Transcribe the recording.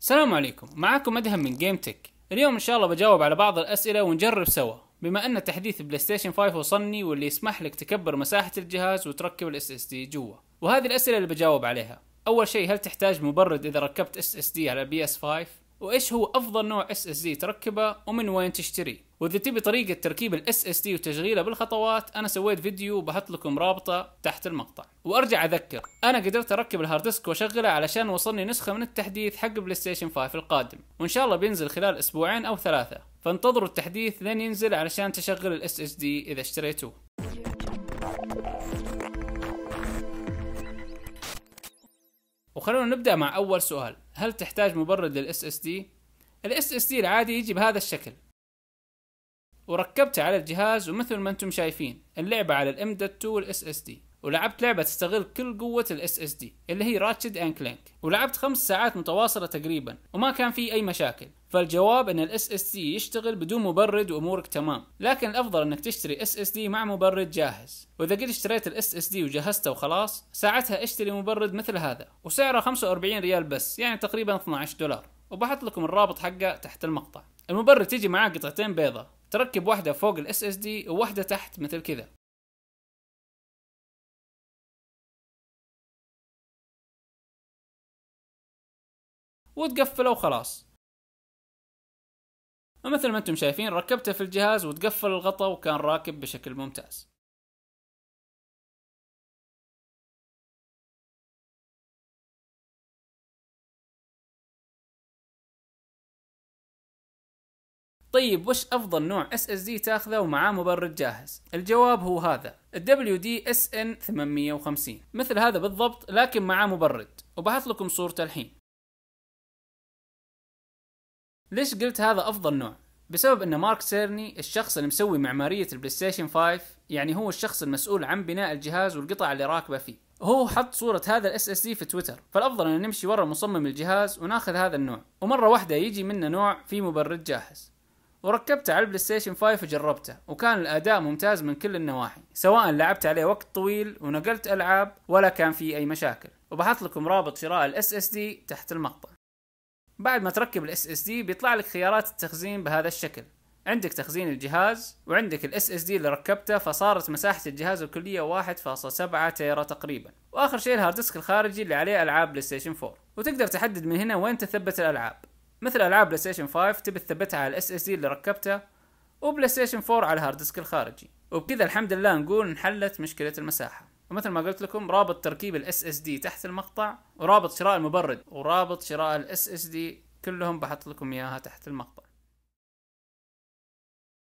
السلام عليكم معكم مدهم من جيم تك اليوم ان شاء الله بجاوب على بعض الاسئله ونجرب سوا بما ان تحديث بلاي ستيشن 5 وصلني واللي يسمح لك تكبر مساحه الجهاز وتركب الاس اس دي جوا وهذه الاسئله اللي بجاوب عليها اول شيء هل تحتاج مبرد اذا ركبت اس اس دي على بي اس 5 وايش هو افضل نوع اس اس دي تركبه ومن وين تشتريه واذا تبي طريقه تركيب الاس اس دي وتشغيله بالخطوات انا سويت فيديو وبحط لكم رابطه تحت المقطع وارجع اذكر انا قدرت اركب الهارد ديسك واشغله علشان وصلني نسخه من التحديث حق بلاي ستيشن 5 القادم وان شاء الله بينزل خلال اسبوعين او ثلاثه فانتظروا التحديث لين ينزل علشان تشغل الاس اس دي اذا اشتريتوه وخلونا نبدا مع اول سؤال هل تحتاج مبرد للاس اس دي الاس اس دي العادي يجي بهذا الشكل وركبتها على الجهاز ومثل ما انتم شايفين اللعبة على الام 2 والاس اس دي ولعبت لعبة تستغل كل قوة الاس اس دي اللي هي راتشد اند كلانك ولعبت خمس ساعات متواصلة تقريبا وما كان في اي مشاكل فالجواب ان الاس اس دي يشتغل بدون مبرد وامورك تمام لكن الافضل انك تشتري اس اس دي مع مبرد جاهز واذا قد اشتريت الاس اس دي وجهزته وخلاص ساعتها اشتري مبرد مثل هذا وسعره 45 ريال بس يعني تقريبا 12 دولار وبحط لكم الرابط حقه تحت المقطع المبرد تيجي معاه قطعتين بيضة تركب واحده فوق ال SSD وواحده تحت مثل كذا وتقفله وخلاص ومثل ما انتم شايفين ركبته في الجهاز وتقفل الغطاء وكان راكب بشكل ممتاز طيب وش افضل نوع اس اس دي تاخذه ومعاه مبرد جاهز الجواب هو هذا الدبليو دي اس ان 850 مثل هذا بالضبط لكن معاه مبرد وبحث لكم صورته الحين ليش قلت هذا افضل نوع بسبب ان مارك سيرني الشخص اللي مسوي معماريه البلاي ستيشن 5 يعني هو الشخص المسؤول عن بناء الجهاز والقطع اللي راكبه فيه هو حط صورة هذا الاس اس دي في تويتر، فالافضل ان نمشي ورا مصمم الجهاز وناخذ هذا النوع، ومرة واحدة يجي منه نوع فيه مبرد جاهز، وركبته على البلاي ستيشن 5 وجربته وكان الاداء ممتاز من كل النواحي سواء لعبت عليه وقت طويل ونقلت العاب ولا كان في اي مشاكل وبحط لكم رابط شراء الاس اس دي تحت المقطع بعد ما تركب الاس اس دي بيطلع لك خيارات التخزين بهذا الشكل عندك تخزين الجهاز وعندك الاس اس دي اللي ركبته فصارت مساحة الجهاز الكلية 1.7 تيرا تقريبا واخر شيء الهارد ديسك الخارجي اللي عليه العاب بلاي ستيشن 4 وتقدر تحدد من هنا وين تثبت الالعاب مثل العاب بلاي ستيشن 5 تبي تثبتها على الاس اس دي اللي ركبته وبلاي ستيشن 4 على الهارد ديسك الخارجي وبكذا الحمد لله نقول انحلت مشكله المساحه ومثل ما قلت لكم رابط تركيب الاس اس دي تحت المقطع ورابط شراء المبرد ورابط شراء الاس اس دي كلهم بحط لكم اياها تحت المقطع